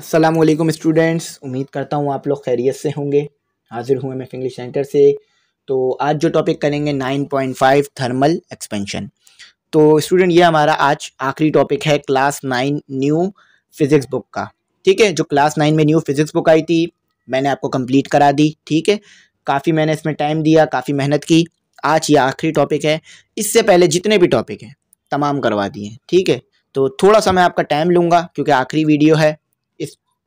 Aslam students उम्मीद करता हूँ आप लोग खैरियत से होंगे हाजिर हूँ एम एफ इंग्लिश सेंटर से तो आज जो टॉपिक करेंगे 9.5 थर्मल एक्सपेंशन तो स्टूडेंट ये हमारा आज आखिरी टॉपिक है class nine new physics book का ठीक है जो क्लास नाइन में न्यू फिज़िक्स बुक आई थी मैंने आपको कंप्लीट करा दी ठीक है काफ़ी मैंने इसमें टाइम दिया काफ़ी मेहनत की आज ये आखिरी टॉपिक है इससे पहले जितने भी टॉपिक हैं तमाम करवा दिए ठीक है तो थोड़ा सा मैं आपका टाइम लूँगा क्योंकि आखिरी वीडियो है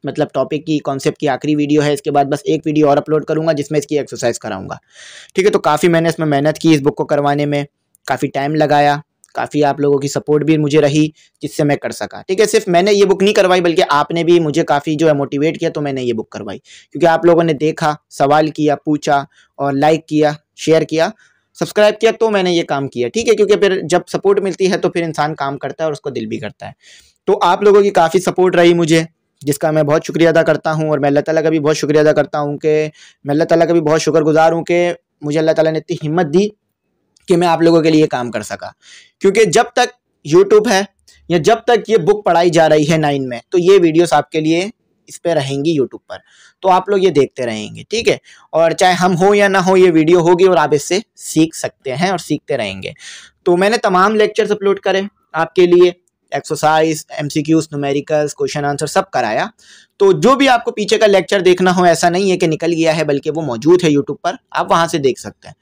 मतलब टॉपिक की कॉन्सेप्ट की आखिरी वीडियो है इसके बाद बस एक वीडियो और अपलोड करूंगा जिसमें इसकी एक्सरसाइज कराऊंगा ठीक है तो काफ़ी मैंने इसमें मेहनत की इस बुक को करवाने में काफ़ी टाइम लगाया काफ़ी आप लोगों की सपोर्ट भी मुझे रही जिससे मैं कर सका ठीक है सिर्फ मैंने ये बुक नहीं करवाई बल्कि आपने भी मुझे काफ़ी जो है मोटिवेट किया तो मैंने ये बुक करवाई क्योंकि आप लोगों ने देखा सवाल किया पूछा और लाइक किया शेयर किया सब्सक्राइब किया तो मैंने ये काम किया ठीक है क्योंकि फिर जब सपोर्ट मिलती है तो फिर इंसान काम करता है और उसको दिल भी करता है तो आप लोगों की काफ़ी सपोर्ट रही मुझे जिसका मैं बहुत शुक्रिया अदा करता हूँ और मैं अल्लाह ताला का भी बहुत शुक्रिया अदा करता हूँ कि मैं अल्लाह ताला का भी बहुत शुक्रगुजार हूँ कि मुझे अल्लाह ताला ने इतनी हिम्मत दी कि मैं आप लोगों के लिए काम कर सका क्योंकि जब तक यूट्यूब है या जब तक ये बुक पढ़ाई जा रही है नाइन में तो ये वीडियोस आपके लिए इस पर रहेंगी यूट्यूब पर तो आप लोग ये देखते रहेंगे ठीक है और चाहे हम हो या ना हो ये वीडियो होगी और आप इससे सीख सकते हैं और सीखते रहेंगे तो मैंने तमाम लेक्चर्स अपलोड करे आपके लिए exercise MCQs numerical question answer सब कराया तो जो भी आपको पीछे का लेक्चर देखना हो ऐसा नहीं है कि निकल गया है बल्कि वो मौजूद है यूट्यूब पर आप वहाँ से देख सकते हैं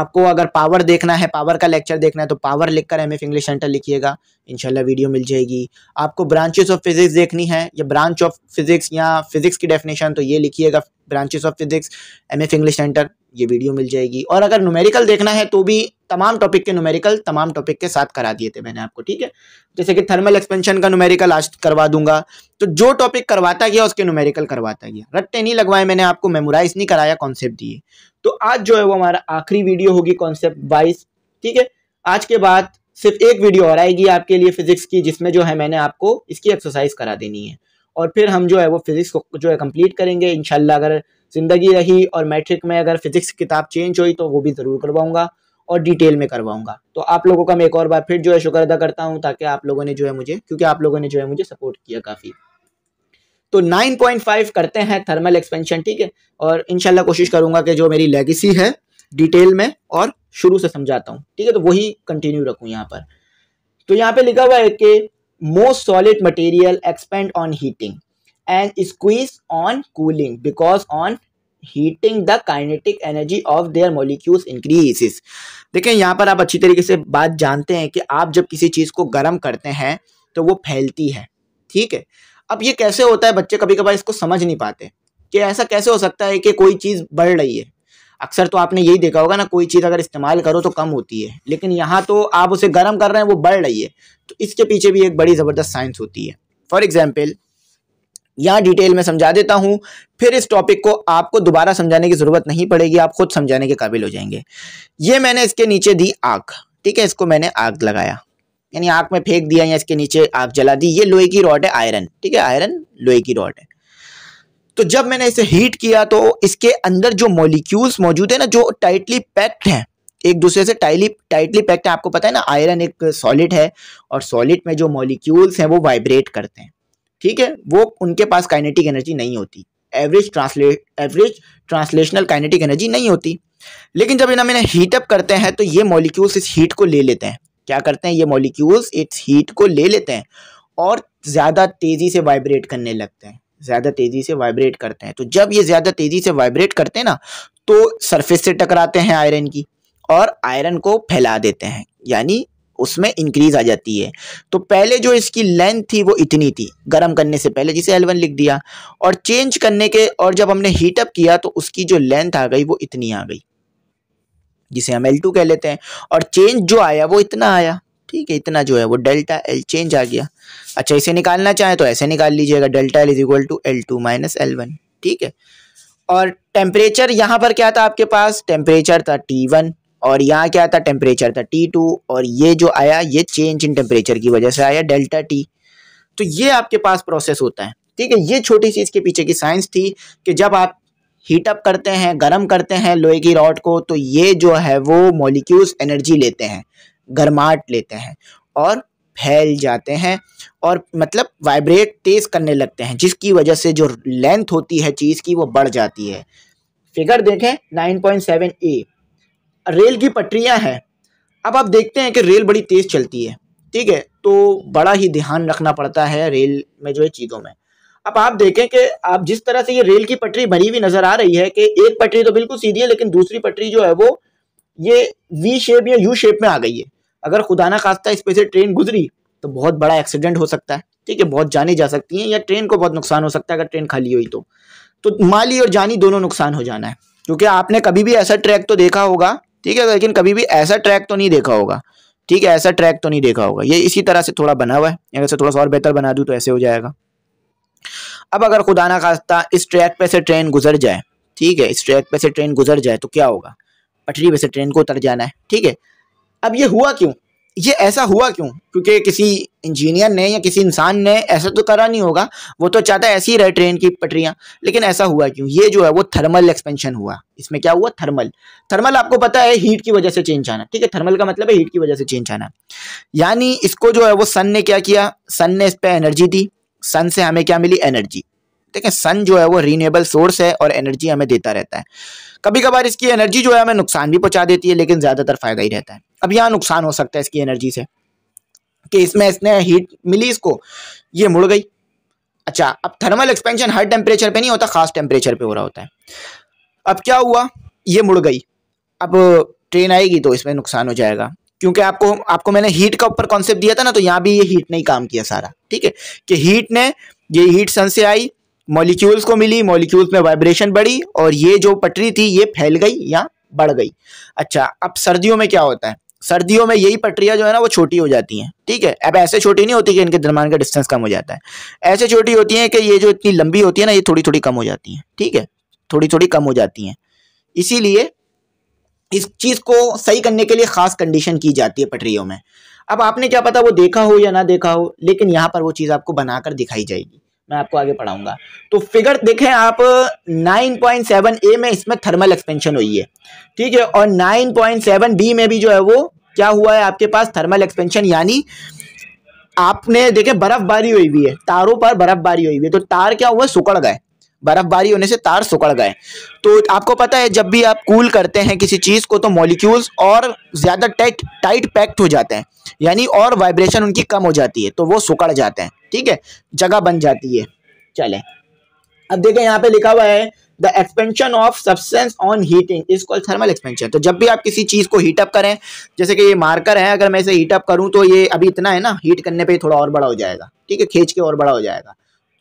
आपको अगर पावर देखना है पावर का लेक्चर देखना है तो पावर लिखकर एम एफ इंग्लिश सेंटर लिखिएगा इनशाला वीडियो मिल जाएगी आपको ब्रांचेस ऑफ फिजिक्स देखनी है या ब्रांच ऑफ फिजिक्स या फिजिक्स की डेफिनेशन तो ये लिखिएगा branches of physics M F English centre ये वीडियो मिल जाएगी और अगर न्यूमेरिकल देखना है तो भी तमाम टॉपिक के न्यूमेरिकल तमाम टॉपिक के साथ करा दिए थे मैंने आपको ठीक है जैसे कि थर्मल एक्सपेंशन का न्यूमेरिकल आज करवा दूंगा तो जो टॉपिक करवाता गया उसके न्यूमेरिकल करवाता गया रट्टे नहीं लगवाए मैंने आपको मेमोराइज नहीं कराया कॉन्सेप्ट दिए तो आज जो है वो हमारा आखिरी वीडियो होगी कॉन्सेप्ट वाइज ठीक है आज के बाद सिर्फ एक वीडियो और आएगी आपके लिए फिजिक्स की जिसमें जो है मैंने आपको इसकी एक्सरसाइज करा देनी है और फिर हम जो है वो फिजिक्स को जो है कंप्लीट करेंगे इनशाला अगर ज़िंदगी रही और मैट्रिक में अगर फिजिक्स किताब चेंज हुई तो वो भी ज़रूर करवाऊंगा और डिटेल में करवाऊंगा तो आप लोगों का मैं एक और बार फिर जो है शुक्र अदा करता हूँ ताकि आप लोगों ने जो है मुझे क्योंकि आप लोगों ने जो है मुझे सपोर्ट किया काफ़ी तो 9.5 करते हैं थर्मल एक्सपेंशन ठीक है और इनशाला कोशिश करूंगा कि जो मेरी लेगेसी है डिटेल में और शुरू से समझाता हूँ ठीक है तो वही कंटिन्यू रखू यहाँ पर तो यहाँ पे लिखा हुआ है कि most solid material expand on heating and squeeze on cooling because on heating the kinetic energy of their molecules increases देखें यहाँ पर आप अच्छी तरीके से बात जानते हैं कि आप जब किसी चीज़ को गर्म करते हैं तो वो फैलती है ठीक है अब ये कैसे होता है बच्चे कभी कभार इसको समझ नहीं पाते कि ऐसा कैसे हो सकता है कि कोई चीज़ बढ़ रही है अक्सर तो आपने यही देखा होगा ना कोई चीज़ अगर इस्तेमाल करो तो कम होती है लेकिन यहाँ तो आप उसे गर्म कर रहे हैं वो बढ़ रही है तो इसके पीछे भी एक बड़ी ज़बरदस्त साइंस होती है फॉर एग्जाम्पल यहाँ डिटेल में समझा देता हूँ फिर इस टॉपिक को आपको दोबारा समझाने की ज़रूरत नहीं पड़ेगी आप खुद समझाने के काबिल हो जाएंगे ये मैंने इसके नीचे दी आग ठीक है इसको मैंने आग लगाया यानी आग में फेंक दिया या इसके नीचे आग जला दी ये लोहे की रॉड है आयरन ठीक है आयरन लोहे की रॉड है तो जब मैंने इसे हीट किया तो इसके अंदर जो मोलिक्यूल्स मौजूद है ना जो टाइटली पैक्ड हैं एक दूसरे से टाइली टाइटली पैक्ड है आपको पता है ना आयरन एक सॉलिड है और सॉलिड में जो मॉलिक्यूल्स हैं वो वाइब्रेट करते हैं ठीक है वो उनके पास काइनेटिक एनर्जी नहीं होती average translate average translational kinetic energy नहीं होती लेकिन जब इन्हें हीटअप करते हैं तो ये मॉलिक्यूल्स इस हीट को ले लेते हैं क्या करते हैं ये मॉलिक्यूल्स इस हीट को ले लेते हैं और ज़्यादा तेज़ी से वाइब्रेट करने लगते हैं ज़्यादा तेज़ी से वाइब्रेट करते हैं तो जब ये ज़्यादा तेज़ी से वाइब्रेट करते हैं ना तो सरफेस से टकराते हैं आयरन की और आयरन को फैला देते हैं यानी उसमें इंक्रीज आ जाती है तो पहले जो इसकी लेंथ थी वो इतनी थी गर्म करने से पहले जिसे एलवन लिख दिया और चेंज करने के और जब हमने हीटअप किया तो उसकी जो लेंथ आ गई वो इतनी आ गई जिसे हम एल कह लेते हैं और चेंज जो आया वो इतना आया ठीक है इतना जो है वो डेल्टा एल चेंज आ गया अच्छा इसे निकालना चाहें तो ऐसे निकाल लीजिएगा delta L is equal to L two minus L one ठीक है और टेम्परेचर यहाँ पर क्या था आपके पास टेम्परेचर था टी वन और यहाँ क्या था टेम्परेचर था टी टू और ये जो आया ये चेंज इन टेम्परेचर की वजह से आया डेल्टा टी तो ये आपके पास प्रोसेस होता है ठीक है ये छोटी सी इसके पीछे की साइंस थी कि जब आप हीट अप करते हैं गर्म करते हैं लोहे की रॉड को तो ये जो है वो मॉलिक्यूल्स एनर्जी लेते हैं गर्माहट लेते हैं और फैल जाते हैं और मतलब वाइब्रेट तेज़ करने लगते हैं जिसकी वजह से जो लेंथ होती है चीज़ की वो बढ़ जाती है फिगर देखें 9.7 ए रेल की पटरियां हैं अब आप देखते हैं कि रेल बड़ी तेज़ चलती है ठीक है तो बड़ा ही ध्यान रखना पड़ता है रेल में जो है चीज़ों में अब आप देखें कि आप जिस तरह से ये रेल की पटरी बनी हुई नज़र आ रही है कि एक पटरी तो बिल्कुल सीधी है लेकिन दूसरी पटरी जो है वो ये वी शेप या यू शेप में आ गई है अगर खुदा ना खास्ता इस पर से ट्रेन गुजरी तो बहुत बड़ा एक्सीडेंट हो सकता है ठीक है बहुत जाने जा सकती हैं या ट्रेन को बहुत नुकसान हो सकता है अगर ट्रेन खाली हुई तो, तो माली और जानी दोनों नुकसान हो जाना है क्योंकि आपने कभी भी ऐसा ट्रैक तो देखा होगा ठीक है लेकिन कभी भी ऐसा ट्रैक तो नहीं देखा होगा ठीक है ऐसा ट्रैक तो नहीं देखा होगा ये इसी तरह से थोड़ा बना हुआ है अगर से थोड़ा सा और बेहतर बना दूँ तो ऐसे हो जाएगा अब अगर खुदा ना खास्ता इस ट्रैक पर से ट्रेन गुजर जाए ठीक है इस ट्रैक पर से ट्रेन गुजर जाए तो क्या होगा पटरी पर से ट्रेन को उतर जाना है ठीक है अब ये हुआ क्यों ये ऐसा हुआ क्यों क्योंकि किसी इंजीनियर ने या किसी इंसान ने ऐसा तो करा नहीं होगा वो तो चाहता है ऐसी ही रहे ट्रेन की पटरियां लेकिन ऐसा हुआ क्यों ये जो है वो थर्मल एक्सपेंशन हुआ इसमें क्या हुआ थर्मल थर्मल आपको पता है हीट की वजह से चेंज आना ठीक है थर्मल का मतलब है हीट की वजह से चेंज आना यानी इसको जो है वो सन ने क्या किया सन ने इस पर एनर्जी दी सन से हमें क्या मिली एनर्जी ठीक है सन जो है वो रीनेबल सोर्स है और एनर्जी हमें देता रहता है कभी कभार इसकी एनर्जी जो है हमें नुकसान भी पहुंचा देती है लेकिन ज़्यादातर फ़ायदा ही रहता है अब यहाँ नुकसान हो सकता है इसकी एनर्जी से कि इसमें इसने हीट मिली इसको ये मुड़ गई अच्छा अब थर्मल एक्सपेंशन हर टेम्परेचर पे नहीं होता खास टेम्परेचर पे हो रहा होता है अब क्या हुआ ये मुड़ गई अब ट्रेन आएगी तो इसमें नुकसान हो जाएगा क्योंकि आपको आपको मैंने हीट का ऊपर कॉन्सेप्ट दिया था ना तो यहाँ भी ये हीट नहीं काम किया सारा ठीक है कि हीट ने ये हीट सन से आई मॉलिक्यूल्स को मिली मॉलिक्यूल्स में वाइब्रेशन बढ़ी और ये जो पटरी थी ये फैल गई या बढ़ गई अच्छा अब सर्दियों में क्या होता है सर्दियों में यही पटरियाँ जो है ना वो छोटी हो जाती हैं ठीक है अब ऐसे छोटी नहीं होती कि इनके दरमान का डिस्टेंस कम हो जाता है ऐसे छोटी होती हैं कि ये जो इतनी लंबी होती है ना ये थोड़ी थोड़ी कम हो जाती हैं ठीक है थोड़ी थोड़ी कम हो जाती हैं इसीलिए इस चीज़ को सही करने के लिए ख़ास कंडीशन की जाती है पटरियों में अब आपने क्या पता वो देखा हो या ना देखा हो लेकिन यहाँ पर वो चीज़ आपको बनाकर दिखाई जाएगी मैं आपको आगे पढ़ाऊंगा तो फिगर देखें आप 9.7 ए में इसमें थर्मल एक्सपेंशन हुई है ठीक है और 9.7 बी में भी जो है वो क्या हुआ है आपके पास थर्मल एक्सपेंशन यानी आपने देखे बर्फबारी हुई हुई है तारों पर बर्फबारी हुई हुई है तो तार क्या हुआ सुकड़ गए बर्फबारी होने से तार सुकड़ गए तो आपको पता है जब भी आप कूल करते हैं किसी चीज़ को तो मॉलिक्यूल्स और ज़्यादा टाइट टाइट पैक्ट हो जाते हैं यानी और वाइब्रेशन उनकी कम हो जाती है तो वो सुकड़ जाते हैं ठीक है जगह बन जाती है चले अब देखें यहाँ पे लिखा हुआ है the expansion of substance on heating is called thermal expansion तो जब भी आप किसी चीज़ को हीटअप करें जैसे कि ये मार्कर है अगर मैं इसे हीटअप करूं तो ये अभी इतना है ना हीट करने पे ही थोड़ा और बड़ा हो जाएगा ठीक है खींच के और बड़ा हो जाएगा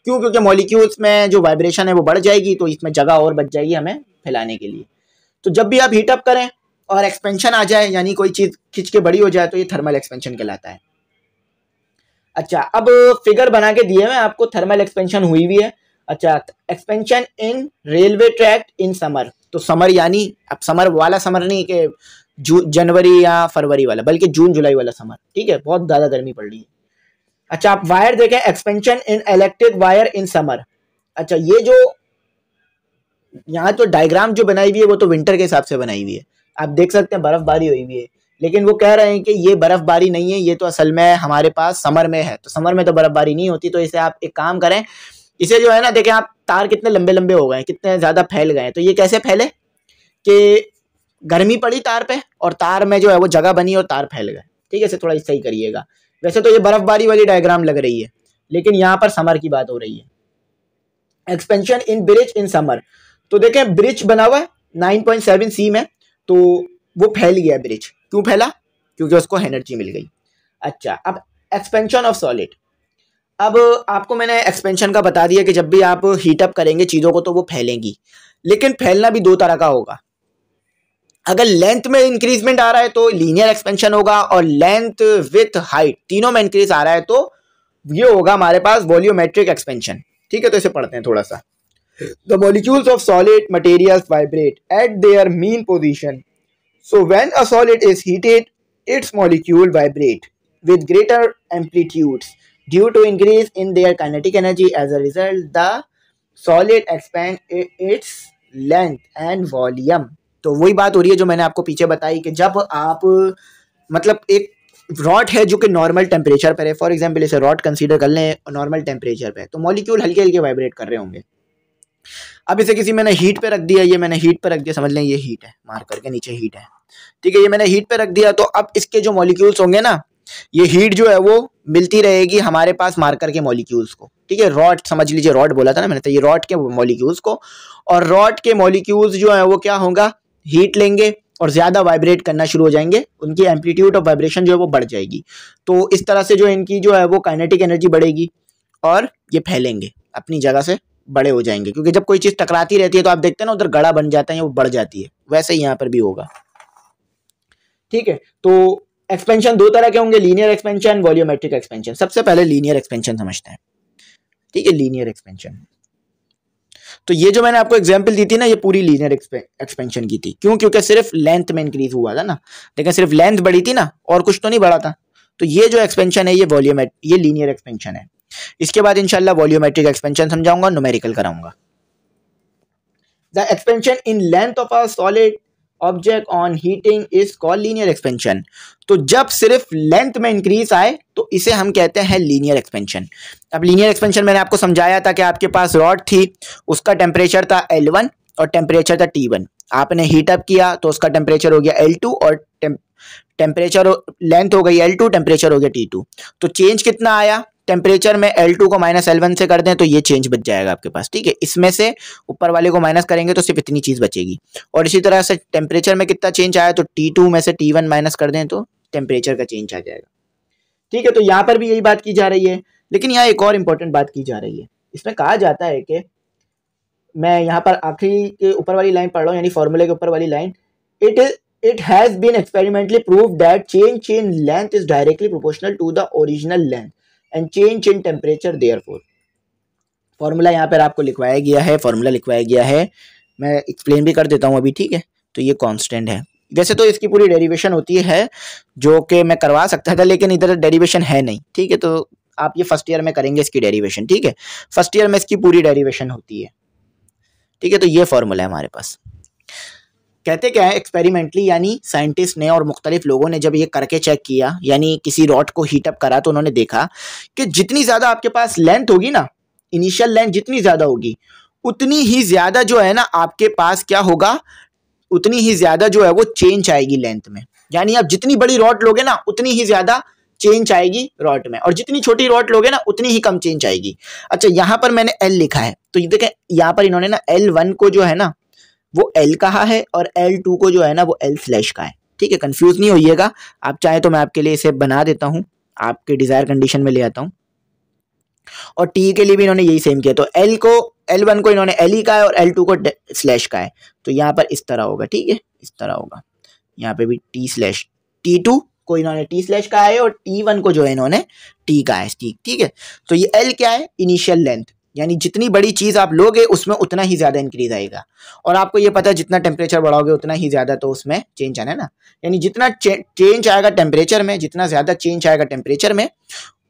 क्यों क्योंकि मॉलिक्यूल्स में जो वाइब्रेशन है वो बढ़ जाएगी तो इसमें जगह और बच जाएगी हमें फैलाने के लिए तो जब भी आप हीटअप करें और एक्सपेंशन आ जाए यानी कोई चीज़ खींच के बड़ी हो जाए तो ये थर्मल एक्सपेंशन कहलाता है अच्छा अब फिगर बना के दिए हुए आपको थर्मल एक्सपेंशन हुई हुई है अच्छा expansion in railway track in summer तो समर यानी अब समर वाला समर नहीं के जनवरी या फरवरी वाला बल्कि जून जुलाई वाला समर ठीक है बहुत ज़्यादा गर्मी पड़ रही है अच्छा आप वायर देखें expansion in electric wire in summer अच्छा ये जो यहाँ तो डायग्राम जो बनाई हुई है वो तो विंटर के हिसाब से बनाई हुई है आप देख सकते हैं बर्फबारी हुई हुई है लेकिन वो कह रहे हैं कि ये बर्फबारी नहीं है ये तो असल में हमारे पास समर में है तो समर में तो बर्फबारी नहीं होती तो इसे आप एक काम करें इसे जो है ना देखें आप तार कितने लंबे लंबे हो गए कितने ज़्यादा फैल गए तो ये कैसे फैले कि गर्मी पड़ी तार पे और तार में जो है वो जगह बनी और तार फैल गए ठीक है इसे थोड़ा सही करिएगा वैसे तो ये बर्फबारी वाली डायग्राम लग रही है लेकिन यहाँ पर समर की बात हो रही है expansion in bridge in summer तो देखें ब्रिज बना हुआ है नाइन पॉइंट सेवन सी में तो वो फैल गया ब्रिज क्यों फैला क्योंकि उसको एनर्जी मिल गई अच्छा अब एक्सपेंशन ऑफ सॉलिड अब आपको मैंने एक्सपेंशन का बता दिया कि जब भी आप हीटअप करेंगे चीज़ों को तो वो फैलेंगी लेकिन फैलना भी दो तरह का होगा अगर लेंथ में इंक्रीजमेंट आ रहा है तो लीनियर एक्सपेंशन होगा और लेंथ विथ हाइट तीनों में इंक्रीज आ रहा है तो ये होगा हमारे पास वॉल्यूमेट्रिक एक्सपेंशन ठीक है तो इसे पढ़ते हैं थोड़ा सा the molecules of solid materials vibrate at their mean position So when a solid is heated, its molecule vibrate with greater amplitudes due to increase in their kinetic energy. As a result, the solid expand its length and volume. तो वही बात हो रही है जो मैंने आपको पीछे बताई कि जब आप मतलब एक रॉड है जो कि नॉर्मल टेम्परेचर पर है फॉर एग्जांपल इसे रॉड कंसीडर कर लें नॉर्मल टेम्परेचर पे तो मॉलिक्यूल हल्के हल्के वाइब्रेट कर रहे होंगे अब इसे किसी मैंने हीट पे रख दिया ये मैंने हीट पे रख दिया समझ लें ये हीट है मार करके नीचे हीट है ठीक है ये मैंने हीट पे रख दिया तो अब इसके जो मॉलिक्यूल्स होंगे ना ये हीट जो है वो मिलती रहेगी हमारे पास मार्कर के मॉलिक्यूल्स को ठीक है रॉड समझ लीजिए रॉड बोला था ना मैंने तो ये रॉड के मॉलिक्यूल्स को और रॉड के मॉलिक्यूल्स जो है वो क्या होगा हीट लेंगे और ज़्यादा वाइब्रेट करना शुरू हो जाएंगे उनकी एम्पलीट्यूड ऑफ वाइब्रेशन जो है वो बढ़ जाएगी तो इस तरह से जो इनकी जो है वो काइनेटिक एनर्जी बढ़ेगी और ये फैलेंगे अपनी जगह से बड़े हो जाएंगे क्योंकि जब कोई चीज़ टकराती रहती है तो आप देखते हैं ना उधर गड़ा बन जाता है वो बढ़ जाती है वैसे ही यहाँ पर भी होगा ठीक है तो एक्सपेंशन दो तरह के होंगे लीनियर एक्सपेंशन वॉल्यूमेट्रिक एक्सपेंशन सबसे पहले लीनियर एक्सपेंशन समझते हैं ठीक है लीनियर एक्सपेंशन तो ये जो मैंने आपको एग्जाम्पल दी थी ना ये पूरी लीनियर एक्सपेंशन की थी क्यों क्योंकि सिर्फ लेंथ में इंक्रीज हुआ था ना लेकिन सिर्फ लेंथ बढ़ी थी ना और कुछ तो नहीं बढ़ा था तो ये जो एक्सपेंशन है ये वॉल्यूमेट ये लीनियर एक्सपेंशन है इसके बाद इनशाला वॉल्यूमेट्रिक एक्सपेंशन समझाऊंगा नोमेरिकल कराऊंगा the expansion in length of a solid object on heating is call linear expansion तो जब सिर्फ लेंथ में इंक्रीज आए तो इसे हम कहते हैं लीनियर एक्सपेंशन अब लीनियर एक्सपेंशन मैंने आपको समझाया था कि आपके पास रॉड थी उसका टेम्परेचर था एल वन और टेम्परेचर था टी वन आपने हीट अप किया तो उसका टेम्परेचर हो गया एल टू और टेम्परेचर लेंथ हो गई एल टू टेम्परेचर हो गया टी टू तो चेंज कितना आया टेम्परेचर में L2 को माइनस एल से कर दें तो ये चेंज बच जाएगा आपके पास ठीक है इसमें से ऊपर वाले को माइनस करेंगे तो सिर्फ इतनी चीज़ बचेगी और इसी तरह से टेम्परेचर में कितना चेंज आया तो T2 में से T1 माइनस कर दें तो टेम्परेचर का चेंज आ जाएगा ठीक है तो यहाँ पर भी यही बात की जा रही है लेकिन यहाँ एक और इम्पोर्टेंट बात की जा रही है इसमें कहा जाता है कि मैं यहाँ पर आखिरी के ऊपर वाली लाइन पढ़ रहा हूँ यानी फॉर्मूले के ऊपर वाली line it is it has been experimentally prove that change in length is directly proportional to the original length and change in temperature therefore formula यहाँ पर आपको लिखवाया गया है फार्मूला लिखवाया गया है मैं एक्सप्लेन भी कर देता हूँ अभी ठीक है तो ये कॉन्स्टेंट है वैसे तो इसकी पूरी डेरिवेशन होती है जो कि मैं करवा सकता था लेकिन इधर डेरिवेशन है नहीं ठीक है तो आप ये फर्स्ट ईयर में करेंगे इसकी डेरिवेशन ठीक है फर्स्ट ईयर में इसकी पूरी डेरिवेशन होती है ठीक है तो ये फॉर्मूला है हमारे पास कहते क्या है एक्सपेरिमेंटली यानी साइंटिस्ट ने और मुख्तलिफ लोगों ने जब ये करके चेक किया यानी किसी रॉड को हीटअप करा तो उन्होंने देखा कि जितनी ज़्यादा आपके पास लेंथ होगी ना इनिशियल लेंथ जितनी ज़्यादा होगी उतनी ही ज़्यादा जो है ना आपके पास क्या होगा उतनी ही ज़्यादा जो है वो चेंज आएगी लेंथ में यानी आप जितनी बड़ी रॉड लोगे ना उतनी ही ज़्यादा चेंज आएगी रॉड में और जितनी छोटी रॉड लोगे ना उतनी ही कम चेंज आएगी अच्छा यहाँ पर मैंने एल लिखा है तो ये देखें यहाँ पर इन्होंने ना एल वन को जो है ना वो एल कहा है और एल टू को जो है ना वो एल स्लैश का है ठीक है कन्फ्यूज़ नहीं होइएगा आप चाहे तो मैं आपके लिए इसे बना देता हूँ आपके डिज़ायर कंडीशन में ले आता हूँ और टी के लिए भी इन्होंने यही सेम किया तो एल को एल वन को इन्होंने एल ई का है और एल टू को स्लैश का है तो यहाँ पर इस तरह होगा ठीक है इस तरह होगा यहाँ पे भी टी स्लैश टी टू को इन्होंने टी स्लैश का है और टी वन को जो है इन्होंने टी का है ठीक ठीक है तो ये एल क्या है इनिशियल लेंथ यानी जितनी बड़ी चीज़ आप लोगे उसमें उतना ही ज़्यादा इंक्रीज़ आएगा और आपको ये पता है जितना टेम्परेचर बढ़ाओगे उतना ही ज़्यादा तो उसमें चेंज आना है ना यानी जितना चेंज आएगा टेम्परेचर में जितना ज़्यादा चेंज आएगा टेम्परेचर में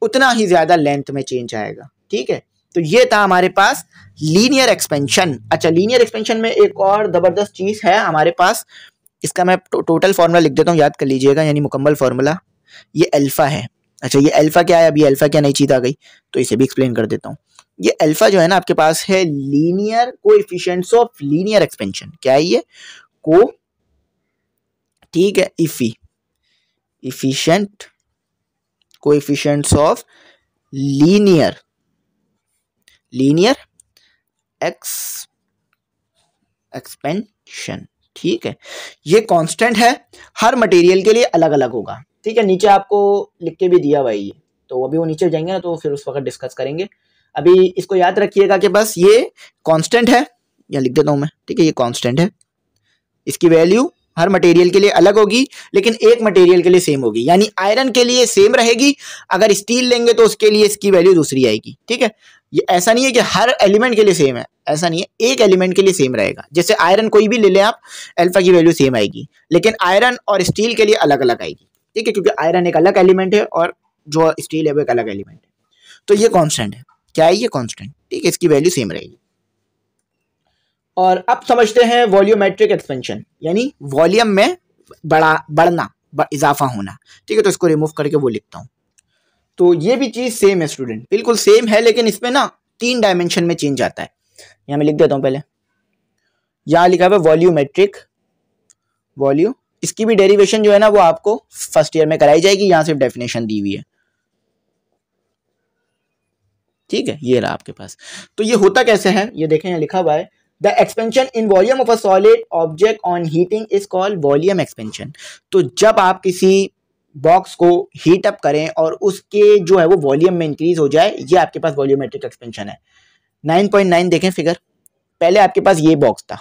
उतना ही ज़्यादा लेंथ में चेंज आएगा ठीक है तो ये था हमारे पास लीनियर एक्सपेंशन अच्छा लीनियर एक्सपेंशन में एक और ज़बरदस्त चीज़ है हमारे पास इसका मैं टो, टोटल फार्मूला लिख देता हूँ याद कर लीजिएगा यानी मुकम्मल फार्मूला ये अल्फ़ा है अच्छा ये अल्फ़ा क्या है अभी अल्फ़ा क्या नई चीज़ आ गई तो इसे भी एक्सप्लेन कर देता हूँ ये अल्फा जो है ना आपके पास है लीनियर को इफिशियंट ऑफ लीनियर एक्सपेंशन क्या है ये को ठीक है इफी coefficient of linear linear ex expansion ठीक है ये कांस्टेंट है हर मटेरियल के लिए अलग अलग होगा ठीक है नीचे आपको लिख के भी दिया हुआ ये तो अभी वो नीचे जाएंगे ना तो फिर उस वक्त डिस्कस करेंगे अभी इसको याद रखिएगा कि बस ये कांस्टेंट है या लिख देता हूँ मैं ठीक है ये कांस्टेंट है इसकी वैल्यू हर मटेरियल के लिए अलग होगी लेकिन एक मटेरियल के लिए सेम होगी यानी आयरन के लिए सेम रहेगी अगर स्टील लेंगे तो उसके लिए इसकी वैल्यू दूसरी आएगी ठीक है ये ऐसा नहीं है कि हर एलिमेंट के लिए सेम है ऐसा नहीं है एक एलिमेंट के लिए सेम रहेगा जैसे आयरन कोई भी ले लें आप अल्फा की वैल्यू सेम आएगी लेकिन आयरन और स्टील के लिए अलग अलग आएगी ठीक है क्योंकि आयरन एक अलग एलिमेंट है और जो स्टील है वो एक अलग एलिमेंट है तो ये कॉन्स्टेंट है क्या है ये कॉन्स्टेंट ठीक है इसकी वैल्यू सेम रहेगी और अब समझते हैं वॉल्यूमेट्रिक एक्सपेंशन यानी वॉल्यूम में बड़ा बढ़ना इजाफा होना ठीक है तो इसको रिमूव करके वो लिखता हूँ तो ये भी चीज़ सेम है स्टूडेंट बिल्कुल सेम है लेकिन इसमें ना तीन डायमेंशन में चेंज आता है यहाँ मैं लिख देता हूँ पहले यहाँ लिखा हुआ वॉल्यूमेट्रिक वॉल्यू इसकी भी डेरिवेशन जो है ना वो आपको फर्स्ट ईयर में कराई जाएगी यहाँ सिर्फ डेफिनेशन दी हुई है ठीक है ये रहा आपके पास तो ये होता कैसे है ये देखें यहाँ लिखा हुआ है the expansion in volume of a solid object on heating is called volume expansion तो जब आप किसी बॉक्स को हीट अप करें और उसके जो है वो वॉल्यूम में इंक्रीज हो जाए ये आपके पास वॉल्यूमेट्रिक एक्सपेंशन है 9.9 देखें फिगर पहले आपके पास ये बॉक्स था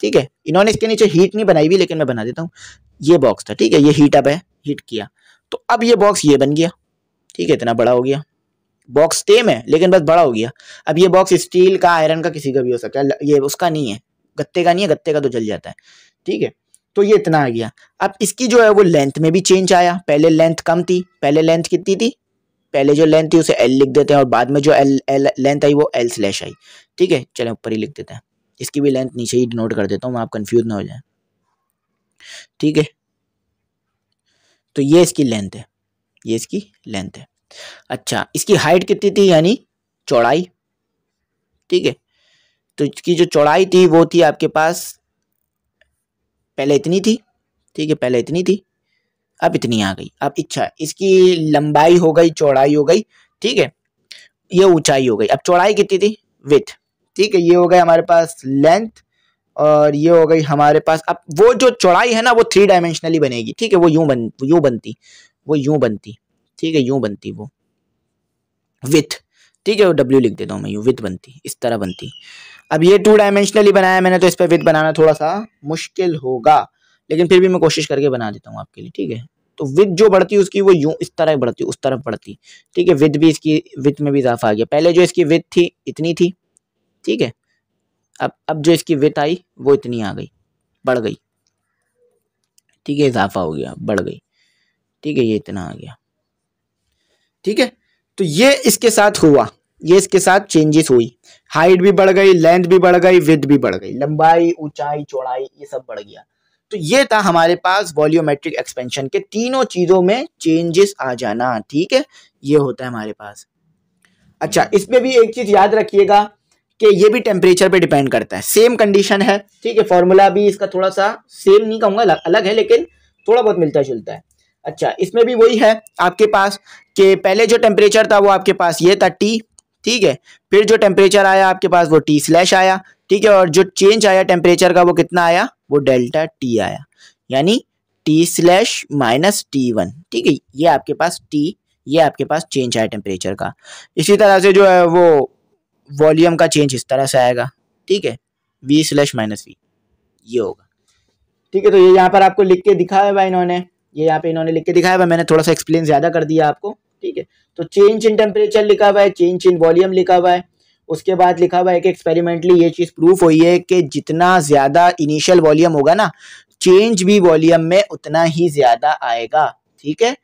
ठीक है इन्होंने इसके नीचे हीट नहीं बनाई हुई लेकिन मैं बना देता हूँ ये बॉक्स था ठीक है ये हीट अप है हीट किया तो अब ये बॉक्स ये बन गया ठीक है इतना बड़ा हो गया बॉक्स सेम है लेकिन बस बड़ा हो गया अब ये बॉक्स स्टील का आयरन का किसी का भी हो सकता है ये उसका नहीं है गत्ते का नहीं है गत्ते का तो जल जाता है ठीक है तो ये इतना आ गया अब इसकी जो है वो लेंथ में भी चेंज आया पहले लेंथ कम थी पहले लेंथ कितनी थी पहले जो लेंथ थी उसे एल लिख देते हैं और बाद में जो एल एल लेंथ आई वो एल स्लैश आई ठीक है चलें ऊपर ही लिख देते हैं इसकी भी लेंथ नीचे ही डिनोट कर देता हूँ आप कन्फ्यूज ना हो जाए ठीक है तो ये इसकी लेंथ है ये इसकी लेंथ है अच्छा इसकी हाइट कितनी थी यानी चौड़ाई ठीक है तो इसकी जो चौड़ाई थी वो थी आपके पास पहले इतनी थी ठीक है पहले इतनी थी अब इतनी आ गई अब इच्छा इसकी लंबाई हो गई चौड़ाई हो गई ठीक है ये ऊंचाई हो गई अब चौड़ाई कितनी थी विथ ठीक है ये हो गई हमारे पास लेंथ और ये हो गई हमारे पास अब वो जो चौड़ाई है ना वो थ्री डायमेंशनली बनेगी ठीक है वो यूं बन यूं बनती वो यूं बनती ठीक है यूं बनती वो विथ ठीक है वो डब्ल्यू लिख देता हूँ मैं यूं विथ बनती इस तरह बनती अब ये टू डायमेंशनली बनाया मैंने तो इस पर विथ बनाना थोड़ा सा मुश्किल होगा लेकिन फिर भी मैं कोशिश करके बना देता हूँ आपके लिए ठीक है तो विथ जो बढ़ती है उसकी वो यूं इस तरह बढ़ती उस तरफ बढ़ती ठीक है विथ भी इसकी विथ में भी इजाफा आ गया पहले जो इसकी विथ थी इतनी थी ठीक है अब अब जो इसकी विथ आई वो इतनी आ गई बढ़ गई ठीक है इजाफा हो गया बढ़ गई ठीक है ये इतना आ गया ठीक है तो ये इसके साथ हुआ ये इसके साथ चेंजेस हुई हाइट भी बढ़ गई लेंथ भी बढ़ गई विथ भी बढ़ गई लंबाई ऊंचाई चौड़ाई ये सब बढ़ गया तो ये था हमारे पास वॉल्यूमेट्रिक एक्सपेंशन के तीनों चीज़ों में चेंजेस आ जाना ठीक है ये होता है हमारे पास अच्छा इसमें भी एक चीज़ याद रखिएगा कि ये भी टेम्परेचर पे डिपेंड करता है सेम कंडीशन है ठीक है फॉर्मूला भी इसका थोड़ा सा सेम नहीं कहूँगा अलग है लेकिन थोड़ा बहुत मिलता जुलता है अच्छा इसमें भी वही है आपके पास कि पहले जो टेम्परेचर था वो आपके पास ये था टी ठीक है फिर जो टेम्परेचर आया आपके पास वो टी स्लैश आया ठीक है और जो चेंज आया टेम्परेचर का वो कितना आया वो डेल्टा टी आया यानी T slash minus T one ठीक है ये आपके पास टी ये आपके पास चेंज आया टेम्परेचर का इसी तरह से जो है वो वॉल्यूम का चेंज इस तरह से आएगा ठीक है वी स्लैश माइनस वी ये होगा ठीक है तो ये यहाँ पर आपको लिख के दिखा है भाई इन्होंने ये यहाँ पे इन्होंने लिख के दिखाया हुआ मैंने थोड़ा सा एक्सप्लेन ज़्यादा कर दिया आपको ठीक है तो चेंज इन टेम्परेचर लिखा हुआ है चेंज इन वॉल्यूम लिखा हुआ है उसके बाद लिखा हुआ है कि एक्सपेरिमेंटली ये चीज़ प्रूफ हुई है कि जितना ज़्यादा इनिशियल वॉल्यूम होगा ना चेंज भी वॉल्यूम में उतना ही ज़्यादा आएगा ठीक है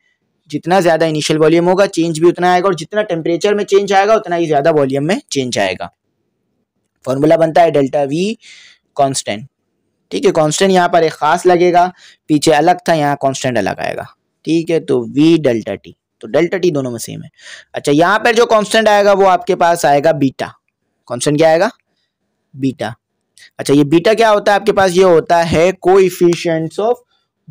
जितना ज़्यादा इनिशियल वॉल्यूम होगा चेंज भी उतना आएगा और जितना टेम्परेचर में चेंज आएगा उतना ही ज़्यादा वॉल्यूम में चेंज आएगा फॉर्मूला बनता है डेल्टा वी कॉन्स्टेंट ठीक है कांस्टेंट यहाँ पर एक खास लगेगा पीछे अलग था यहाँ कांस्टेंट अलग आएगा ठीक है तो वी डेल्टा टी तो डेल्टा टी दोनों में सेम है अच्छा यहाँ पर जो कांस्टेंट आएगा वो आपके पास आएगा बीटा कांस्टेंट क्या आएगा बीटा अच्छा ये बीटा क्या होता है आपके पास ये होता है इफिशियंट ऑफ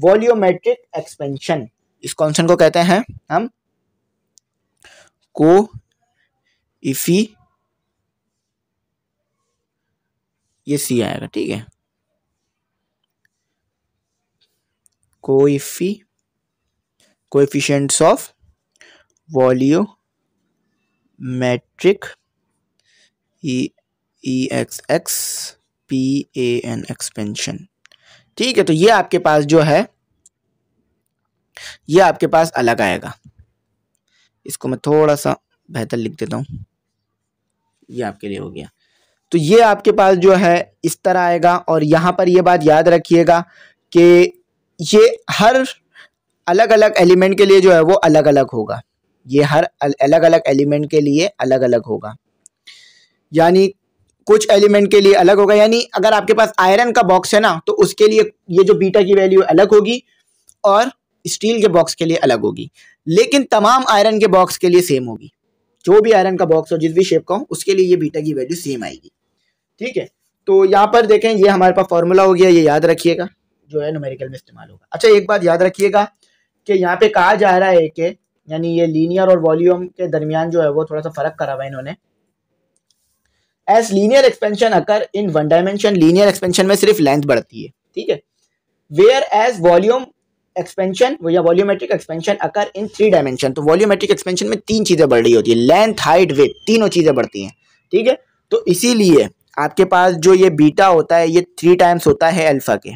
वॉल्यूमेट्रिक एक्सपेंशन इस कॉन्स्टेंट को कहते हैं हम को इफी ये सी आएगा ठीक है कोइफी coefficients of volumetric E X X P A N expansion ठीक है तो ये आपके पास जो है ये आपके पास अलग आएगा इसको मैं थोड़ा सा बेहतर लिख देता हूँ ये आपके लिए हो गया तो ये आपके पास जो है इस तरह आएगा और यहां पर ये बात याद रखिएगा कि ये हर अलग अलग एलिमेंट के लिए जो है वो अलग अलग होगा ये हर अलग अलग एलिमेंट के लिए अलग अलग होगा यानी कुछ एलिमेंट के लिए अलग होगा यानी अगर आपके पास आयरन का बॉक्स है ना तो उसके लिए ये जो बीटा की वैल्यू अलग होगी और स्टील के बॉक्स के लिए अलग होगी लेकिन तमाम आयरन के बॉक्स के लिए सेम होगी जो भी आयरन का बॉक्स हो जिस भी शेप का हो उसके लिए ये बीटा की वैल्यू सेम आएगी ठीक है तो यहाँ पर देखें ये हमारे पास फॉर्मूला हो गया ये याद रखिएगा जो है नोमेरिकल में इस्तेमाल होगा अच्छा एक बात याद रखिएगा कि यहाँ पे कहा जा रहा है कि यानी ये लीनियर और वॉल्यूम के दरमियान जो है वो थोड़ा सा फर्क करा हुआ है इन्होंने as linear expansion occur in one dimension linear expansion में सिर्फ लेंथ बढ़ती है ठीक है वेयर एज वॉल्यूम एक्सपेंशन या volumetric expansion occur in three dimension तो वॉल्यूमेट्रिक एक्सपेंशन में तीन चीज़ें बढ़ रही होती है लेंथ हाइट वेथ तीनों चीज़ें बढ़ती हैं ठीक है तो इसीलिए आपके पास जो ये बीटा होता है ये थ्री टाइम्स होता है अल्फा के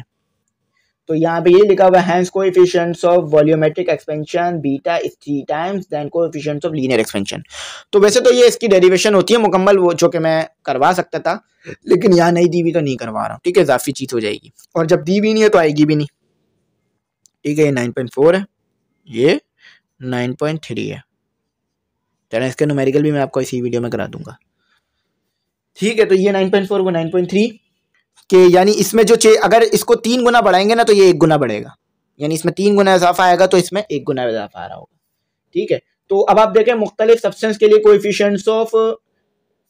तो यहाँ पे ये लिखा हुआ hence coefficients of volumetric expansion beta is three times than coefficients of linear expansion तो वैसे तो ये इसकी डेरिवेशन होती है मुकम्मल वो जो कि मैं करवा सकता था लेकिन यहाँ नहीं दी हुई तो नहीं करवा रहा हूँ ठीक है इजाफी चीज़ हो जाएगी और जब दी भी नहीं है तो आएगी भी नहीं ठीक है ये नाइन पॉइंट फोर है ये नाइन पॉइंट थ्री है चलें इसके नोमेरिकल भी मैं आपको इसी वीडियो में करा दूंगा ठीक है तो ये नाइन पॉइंट फोर वो नाइन पॉइंट थ्री कि यानी इसमें जो अगर इसको तीन गुना बढ़ाएंगे ना तो ये एक गुना बढ़ेगा यानी इसमें तीन गुना इजाफा आएगा तो इसमें एक गुना इजाफा आ रहा होगा ठीक है तो अब आप देखें मुख्तलिफ सब्सटेंस के लिए coefficients of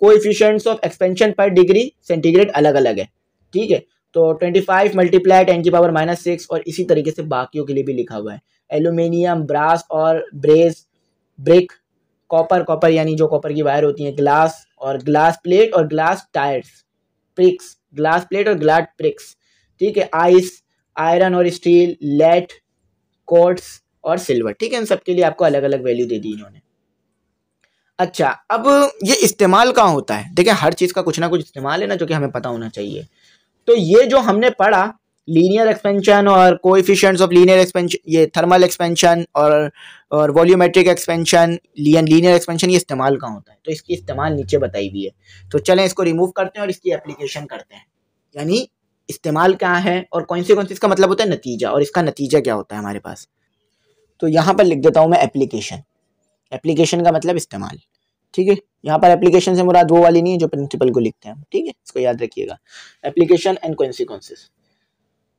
coefficients of expansion पर डिग्री सेंटीग्रेड अलग अलग है ठीक है तो 25 मल्टीप्लाई टेन की पावर माइनस सिक्स और इसी तरीके से बाकियों के लिए भी लिखा हुआ है एल्यूमिनियम ब्रास और ब्रेस ब्रिक कॉपर कॉपर यानी जो कॉपर की वायर होती है ग्लास और ग्लास प्लेट और ग्लास टायर्स प्रिक्स ग्लास प्लेट और ग्लास ब्रिक्स ठीक है आइस आयरन और स्टील लेट कोट्स और सिल्वर ठीक है इन सबके लिए आपको अलग अलग वैल्यू दे दी इन्होंने अच्छा अब ये इस्तेमाल कहाँ होता है देखिए हर चीज़ का कुछ ना कुछ इस्तेमाल है ना जो कि हमें पता होना चाहिए तो ये जो हमने पढ़ा लीनियर एक्सपेंशन और कोएफिशिएंट्स ऑफ लीनियर एक्सपेंशन ये थर्मल एक्सपेंशन और और वॉल्यूमेट्रिक एक्सपेंशन लीनियर एक्सपेंशन ये इस्तेमाल कहाँ होता है तो इसकी इस्तेमाल नीचे बताई हुई है तो चलें इसको रिमूव करते हैं और इसकी एप्लीकेशन करते हैं यानी इस्तेमाल क्या है और कौन से कौन से इसका मतलब होता है नतीजा और इसका नतीजा क्या होता है हमारे पास तो यहाँ पर लिख देता हूँ मैं एप्लीकेशन एप्लीकेशन का मतलब इस्तेमाल ठीक है यहाँ पर एप्लीकेशन से मुराद वो वाली नहीं है जो प्रिंसिपल को लिखते हैं ठीक है इसको याद रखिएगा एप्लीकेशन एंड कॉन्सिक्वेंसेस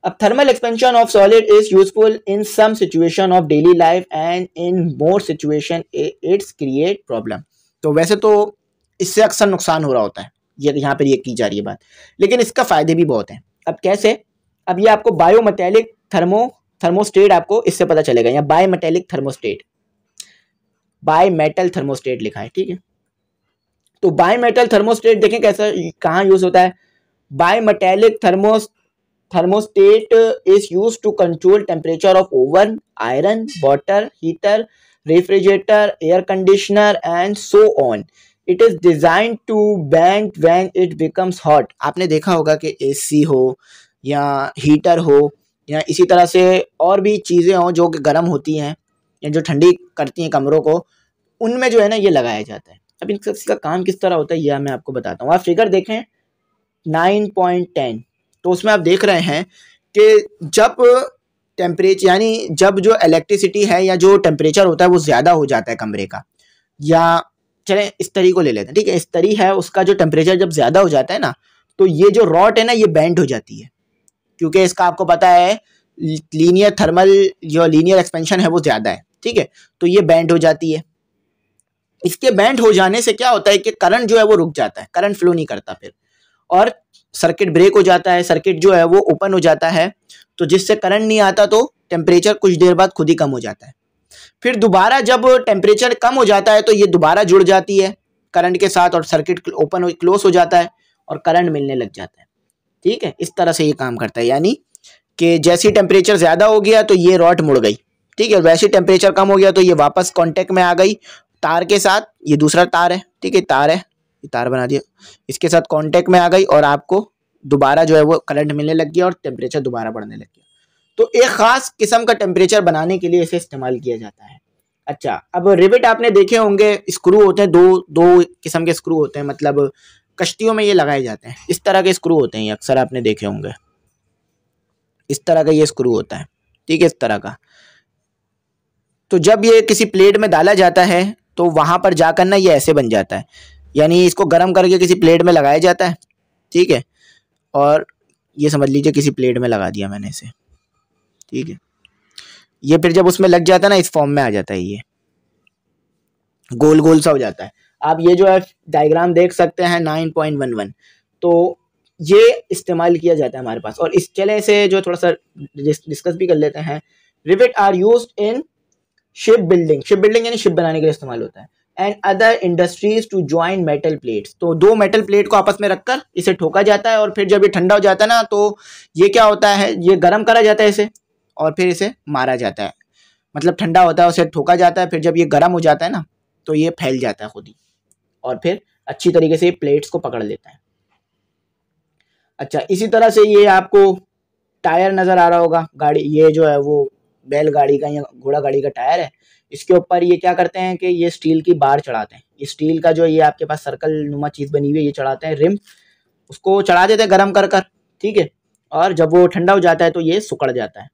अब thermal expansion of solid is useful in some situation of daily life and in more situation it's create problem तो वैसे तो इससे अक्सर नुकसान हो रहा होता है ये यह, तो यहाँ पर ये की जा रही है बात लेकिन इसका फ़ायदे भी बहुत हैं अब कैसे अब ये आपको बायोमेटेलिक थर्मो थर्मोस्टेट आपको इससे पता चलेगा या बायोमेटेलिक थर्मोस्टेट बायमेटल थर्मोस्टेट लिखा है ठीक है तो बायमेटल थर्मोस्टेट देखें कैसा कहाँ यूज़ होता है bimetallic thermost thermostat is use to control temperature of oven iron water heater refrigerator air conditioner and so on it is design to bend when it becomes hot आपने देखा होगा कि ए सी हो या हीटर हो या इसी तरह से और भी चीज़ें हों जो कि गर्म होती हैं या जो ठंडी करती हैं कमरों को उनमें जो है ना ये लगाया जाता है अब इन सबसे का काम किस तरह होता है यह मैं आपको बताता हूँ आप फिगर देखें नाइन पॉइंट टेन तो उसमें आप देख रहे हैं कि जब टेम्परेचर यानी जब जो इलेक्ट्रिसिटी है या जो टेम्परेचर होता है वो ज़्यादा हो जाता है कमरे का या चले इस्तरी को ले लेते हैं ठीक है इस्तरी है उसका जो टेम्परेचर जब ज़्यादा हो जाता है ना तो ये जो रॉट है ना ये बैंड हो जाती है क्योंकि इसका आपको पता है लीनियर थर्मल जो लीनियर एक्सपेंशन है वो ज़्यादा है ठीक है तो ये बैंड हो जाती है इसके बैंड हो जाने से क्या होता है कि करंट जो है वो रुक जाता है करंट फ्लो नहीं करता फिर और सर्किट ब्रेक हो जाता है सर्किट जो है वो ओपन हो जाता है तो जिससे करंट नहीं आता तो टेम्परेचर कुछ देर बाद खुद ही कम हो जाता है फिर दोबारा जब टेम्परेचर कम हो जाता है तो ये दोबारा जुड़ जाती है करंट के साथ और सर्किट ओपन हो क्लोज हो जाता है और करंट मिलने लग जाता है ठीक है इस तरह से ये काम करता है यानी कि जैसी टेम्परेचर ज़्यादा हो गया तो ये रॉट मुड़ गई ठीक है वैसे टेम्परेचर कम हो गया तो ये वापस कॉन्टेक्ट में आ गई तार के साथ ये दूसरा तार है ठीक है तार है ये तार बना दिया इसके साथ कॉन्टेक्ट में आ गई और आपको दोबारा जो है वो करंट मिलने लग गया और टेम्परेचर दोबारा बढ़ने लग गया तो एक ख़ास किस्म का टेम्परेचर बनाने के लिए इसे इस्तेमाल किया जाता है अच्छा अब रिबिट आपने देखे होंगे स्क्रू होते हैं दो दो किस्म के स्क्रू होते हैं मतलब कश्तियों में ये लगाए जाते हैं इस तरह के स्क्रू होते हैं अक्सर आपने देखे होंगे इस तरह का ये स्क्रू होता है ठीक है इस तरह का तो जब ये किसी प्लेट में डाला जाता है तो वहां पर जाकर ना ये ऐसे बन जाता है यानी इसको गर्म करके किसी प्लेट में लगाया जाता है ठीक है और ये समझ लीजिए किसी प्लेट में लगा दिया मैंने इसे ठीक है ये फिर जब उसमें लग जाता है ना इस फॉर्म में आ जाता है ये गोल गोल सा हो जाता है आप ये जो है डायग्राम देख सकते हैं नाइन पॉइंट वन वन तो ये इस्तेमाल किया जाता है हमारे पास और इस चले से जो थोड़ा सा डिस्कस भी कर लेते हैं rivet are use in ship building ship building यानी शिप बनाने के लिए इस्तेमाल होता है and other industries to join metal plates तो दो मेटल प्लेट को आपस में रखकर इसे ठोका जाता है और फिर जब ये ठंडा हो जाता है ना तो ये क्या होता है ये गर्म करा जाता है इसे और फिर इसे मारा जाता है मतलब ठंडा होता है उसे ठोका जाता है फिर जब ये गर्म हो जाता है ना तो ये फैल जाता है खुद ही और फिर अच्छी तरीके से प्लेट्स को पकड़ लेता है अच्छा इसी तरह से ये आपको टायर नज़र आ रहा होगा गाड़ी ये जो है वो बैलगाड़ी का या घोड़ा गाड़ी का टायर है इसके ऊपर ये क्या करते हैं कि ये स्टील की बार चढ़ाते हैं ये स्टील का जो ये आपके पास सर्कल नुमा चीज़ बनी हुई है ये चढ़ाते हैं रिम उसको चढ़ा देते हैं गर्म कर कर ठीक है और जब वो ठंडा हो जाता है तो ये सुकड़ जाता है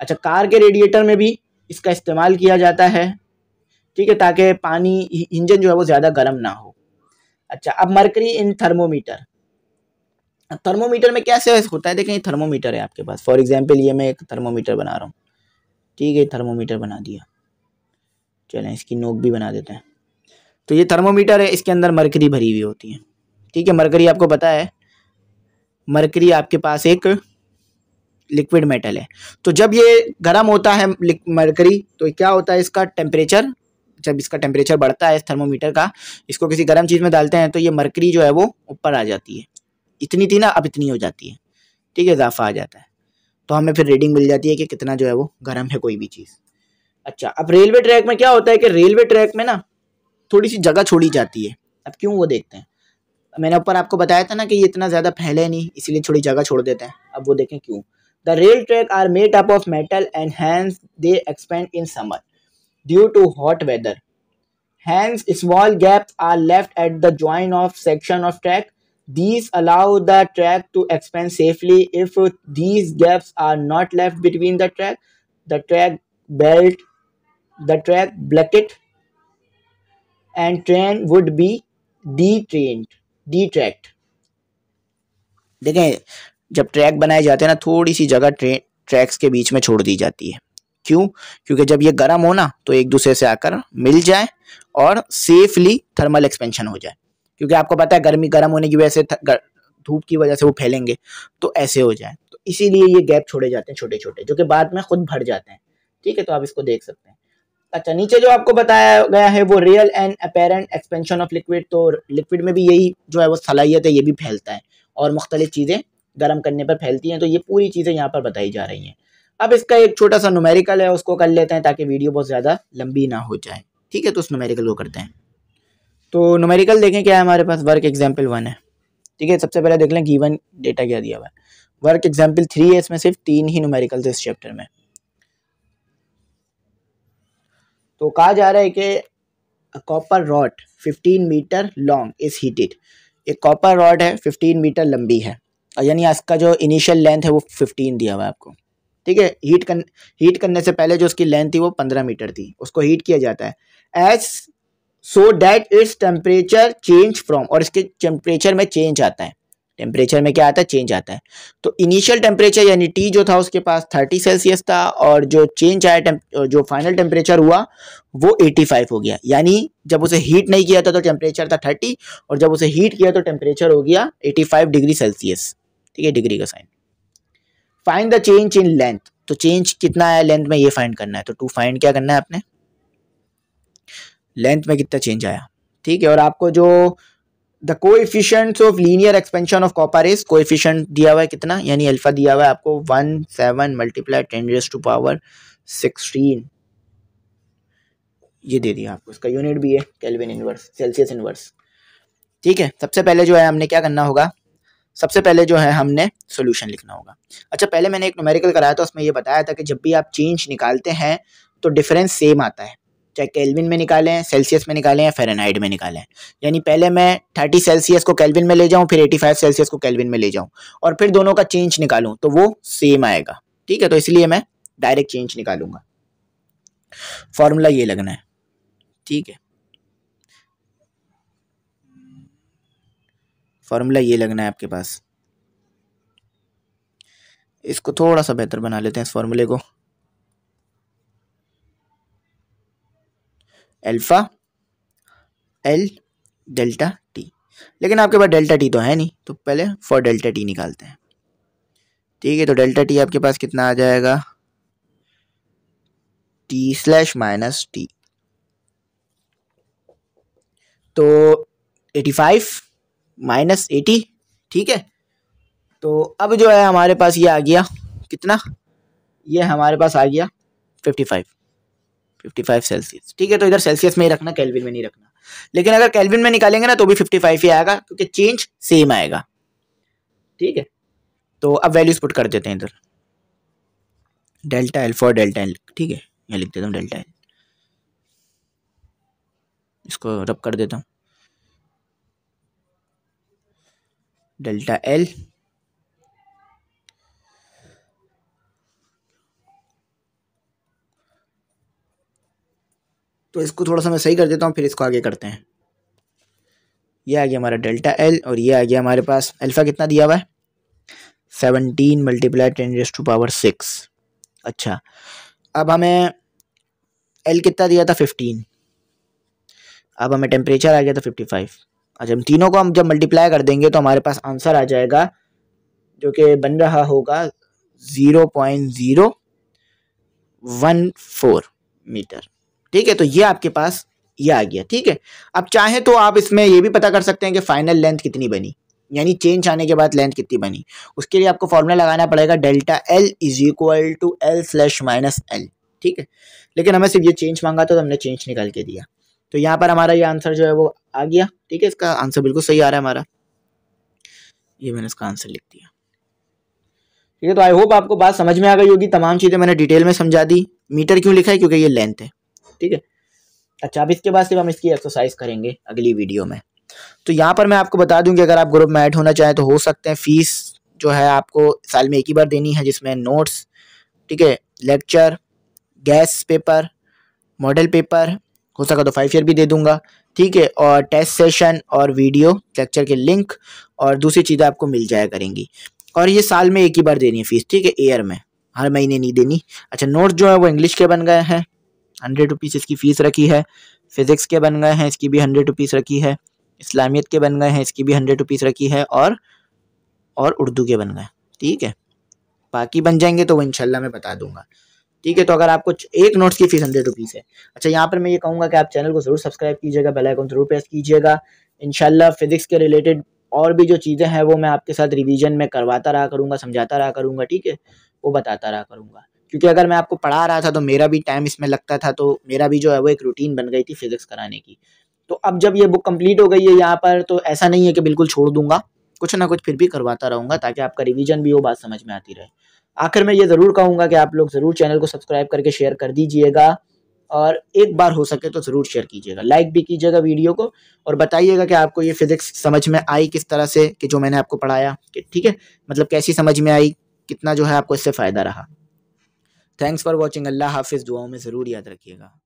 अच्छा कार के रेडिएटर में भी इसका इस्तेमाल किया जाता है ठीक है ताकि पानी इंजन जो है वो ज़्यादा गर्म ना हो अच्छा अब मरकरी इन थर्मोमीटर थर्मोमीटर में कैसे होता है देखें ये थर्मोमीटर है आपके पास फॉर एग्जाम्पल ये मैं एक थर्मोमीटर बना रहा हूँ ठीक है थर्मोमीटर बना दिया चलें इसकी नोक भी बना देते हैं तो ये थर्मोमीटर है इसके अंदर मरकरी भरी हुई होती है ठीक है मरकरी आपको पता है मरकरी आपके पास एक लिक्विड मेटल है तो जब ये गर्म होता है मरकरी तो क्या होता है इसका टेम्परेचर जब इसका टेम्परेचर बढ़ता है इस थर्मोमीटर का इसको किसी गर्म चीज़ में डालते हैं तो ये मरकरी जो है वो ऊपर आ जाती है इतनी थी ना अब इतनी हो जाती है ठीक है इजाफा आ जाता है तो हमें फिर रीडिंग मिल जाती है कि कितना जो है वो गर्म है कोई भी चीज़ अच्छा अब रेलवे ट्रैक में क्या होता है कि रेलवे ट्रैक में ना थोड़ी सी जगह छोड़ी जाती है अब क्यों वो देखते हैं मैंने ऊपर आपको बताया था ना कि ये इतना ज़्यादा फैले नहीं इसीलिए थोड़ी जगह छोड़ देते हैं अब वो देखें क्यों the rail track are made up of metal and hence they expand in summer due to hot weather hence small gaps are left at the join of section of track These allow the track to expand safely if these gaps are not left between the track, the track belt, the track bucket and train would be detrained, detracked. देखें जब track बनाए जाते हैं ना थोड़ी सी जगह tray tracks के बीच में छोड़ दी जाती है क्यों क्योंकि जब ये गर्म हो ना तो एक दूसरे से आकर मिल जाए और सेफली थर्मल एक्सपेंशन हो जाए क्योंकि आपको पता है गर्मी गर्म होने की वजह से धूप की वजह से वो फैलेंगे तो ऐसे हो जाए तो इसीलिए ये गैप छोड़े जाते हैं छोटे छोटे जो कि बाद में खुद भर जाते हैं ठीक है तो आप इसको देख सकते हैं अच्छा नीचे जो आपको बताया गया है वो real and apparent expansion of liquid तो लिक्विड में भी यही जो है वो सलाहियत है ये भी फैलता है और मुख्तलिफ चीज़ें गर्म करने पर फैलती हैं तो ये पूरी चीज़ें यहाँ पर बताई जा रही हैं अब इसका एक छोटा सा नुमेरिकल है उसको कर लेते हैं ताकि वीडियो बहुत ज़्यादा लंबी ना हो जाए ठीक है तो उस नुमेरिकल को करते हैं तो नोमेरिकल देखें क्या है हमारे पास वर्क एग्जाम्पल वन है ठीक है सबसे पहले देख लें गिवन डेटा क्या दिया हुआ है वर्क एग्जाम्पल थ्री है इसमें सिर्फ तीन ही नोमेरिकल थे इस चैप्टर में तो कहा जा रहा है कि copper rod 15 metre long is heated एक कॉपर रॉड है 15 मीटर लंबी है और यानी इसका जो इनिशियल लेंथ है वो 15 दिया हुआ है आपको ठीक है हीट कर हीट करने से पहले जो उसकी लेंथ थी वो 15 मीटर थी उसको हीट किया जाता है as so that its temperature change from और इसके टेम्परेचर में चेंज आता है टेम्परेचर में क्या आता है चेंज आता है तो इनिशियल टेम्परेचर यानी टी जो था उसके पास 30 सेल्सियस था और जो चेंज आया जो फाइनल टेम्परेचर हुआ वो 85 हो गया यानी जब उसे हीट नहीं किया था तो टेम्परेचर था 30 और जब उसे हीट किया तो टेम्परेचर हो गया 85 डिग्री सेल्सियस ठीक है डिग्री का साइन find the change in length तो चेंज कितना आया लेंथ में ये फाइंड करना है तो टू फाइंड क्या करना है आपने लेंथ में कितना चेंज आया ठीक है और आपको जो the efficient of linear expansion of copper is coefficient दिया हुआ है कितना यानी अल्फा दिया हुआ है आपको one seven multiply ten raise to power sixteen ये दे दिया आपको इसका यूनिट भी है कैलविन इनवर्स सेल्सियस इनवर्स ठीक है सबसे पहले जो है हमने क्या करना होगा सबसे पहले जो है हमने सोल्यूशन लिखना होगा अच्छा पहले मैंने एक न्यूमेरिकल कराया था उसमें यह बताया था कि जब भी आप चेंज निकालते हैं तो डिफरेंस सेम आता है चाहे केल्विन में निकालें सेल्सियस में निकालें या फेरेनहाइट में निकालें यानी पहले मैं थर्टी सेल्सियस को केल्विन में ले जाऊँ फिर एटी फाइव सेल्सियस को केल्विन में ले जाऊँ और फिर दोनों का चेंज निकालूँ तो वो सेम आएगा ठीक है तो इसलिए मैं डायरेक्ट चेंज निकालूंगा फॉर्मूला ये लगना है ठीक है फॉर्मूला ये लगना है आपके पास इसको थोड़ा सा बेहतर बना लेते हैं इस फॉर्मूले को अल्फ़ा एल डेल्टा टी लेकिन आपके पास डेल्टा टी तो है नहीं तो पहले फॉर डेल्टा टी निकालते हैं ठीक है तो डेल्टा टी आपके पास कितना आ जाएगा टी स्लैश माइनस टी तो एटी फाइव माइनस एटी ठीक है तो अब जो है हमारे पास ये आ गया कितना ये हमारे पास आ गया फिफ्टी फाइव 55 सेल्सियस ठीक है तो इधर सेल्सियस में ही रखना कैलविन में नहीं रखना लेकिन अगर कैलविन में निकालेंगे ना तो भी 55 ही आएगा क्योंकि चेंज सेम आएगा ठीक है तो अब वैल्यूज पुट कर देते हैं इधर delta L for delta L ठीक है यहाँ लिख देता हूँ डेल्टा एल इसको रब कर देता हूँ डेल्टा एल तो इसको थोड़ा सा मैं सही कर देता हूँ फिर इसको आगे करते हैं ये आ गया हमारा डेल्टा एल और ये आ गया हमारे पास अल्फ़ा कितना दिया हुआ है seventeen multiply ten raise to power six अच्छा अब हमें एल कितना दिया था फिफ्टीन अब हमें टेम्परेचर आ गया था फिफ्टी फाइव अच्छा हम तीनों को हम जब मल्टीप्लाई कर देंगे तो हमारे पास आंसर आ जाएगा जो कि बन रहा होगा zero point zero one four metre ठीक है तो ये आपके पास ये आ गया ठीक है अब चाहे तो आप इसमें ये भी पता कर सकते हैं कि फाइनल लेंथ कितनी बनी यानी चेंज आने के बाद लेंथ कितनी बनी उसके लिए आपको फॉर्मूला लगाना पड़ेगा delta L is equal to L slash minus L ठीक है लेकिन हमें सिर्फ ये चेंज मांगा था तो हमने चेंज निकाल के दिया तो यहाँ पर हमारा ये आंसर जो है वो आ गया ठीक है इसका आंसर बिल्कुल सही आ रहा है हमारा ये मैंने इसका आंसर लिख दिया ठीक है तो आई होप आपको बात समझ में आ गई होगी तमाम चीज़ें मैंने डिटेल में समझा दी मीटर क्यों लिखा है क्योंकि ये लेंथ है ठीक है अच्छा अब इसके बाद सिर्फ हम इसकी एक्सरसाइज करेंगे अगली वीडियो में तो यहाँ पर मैं आपको बता दूंगी अगर आप ग्रुप में ऐड होना चाहें तो हो सकते हैं फ़ीस जो है आपको साल में एक ही बार देनी है जिसमें नोट्स ठीक है lecture guess paper model paper हो सका तो फाइव ईयर भी दे दूंगा ठीक है और टेस्ट सेशन और वीडियो लेक्चर के लिंक और दूसरी चीज़ें आपको मिल जाया करेंगी और ये साल में एक ही बार देनी है फ़ीस ठीक है ईयर में हर महीने नहीं देनी अच्छा नोट्स जो है वो इंग्लिश के बन गए हैं हंड्रेड रुपीज़ इसकी फ़ीस रखी है फिज़िक्स के बन गए हैं इसकी भी हंड्रेड रुपीज़ रखी है इस्लामियत के बन गए हैं इसकी भी हंड्रेड रुपीज़ रखी है और और उर्दू के बन गए ठीक है बाकी बन जाएंगे तो वो इनशाला मैं बता दूंगा ठीक है तो अगर आपको एक नोट्स की फीस हंड्रेड रुपीज़ है अच्छा यहाँ पर मैं ये कहूँगा कि आप चैनल को ज़रूर सब्सक्राइब कीजिएगा बेल आइकन ज़रूर प्रेस कीजिएगा इनशाला फिज़िक्स के रिलेटेड और भी जो चीज़ें हैं वो मैं आपके साथ रिवीजन में करवाता रहा करूँगा समझाता रहा करूँगा ठीक है वो बताता रहा करूँगा क्योंकि अगर मैं आपको पढ़ा रहा था तो मेरा भी टाइम इसमें लगता था तो मेरा भी जो है वो एक रूटीन बन गई थी फिज़िक्स कराने की तो अब जब ये बुक कंप्लीट हो गई है यहाँ पर तो ऐसा नहीं है कि बिल्कुल छोड़ दूंगा कुछ ना कुछ फिर भी करवाता रहूंगा ताकि आपका रिवीजन भी वो बात समझ में आती रहे आखिर मैं ये ज़रूर कहूँगा कि आप लोग ज़रूर चैनल को सब्सक्राइब करके शेयर कर दीजिएगा और एक बार हो सके तो ज़रूर शेयर कीजिएगा लाइक भी कीजिएगा वीडियो को और बताइएगा कि आपको ये फिज़िक्स समझ में आई किस तरह से कि जो मैंने आपको पढ़ाया कि ठीक है मतलब कैसी समझ में आई कितना जो है आपको इससे फ़ायदा रहा थैंक्स फॉर वॉचिंग अल्लाह हाफिज़ दुआओं में ज़रूर याद रखिएगा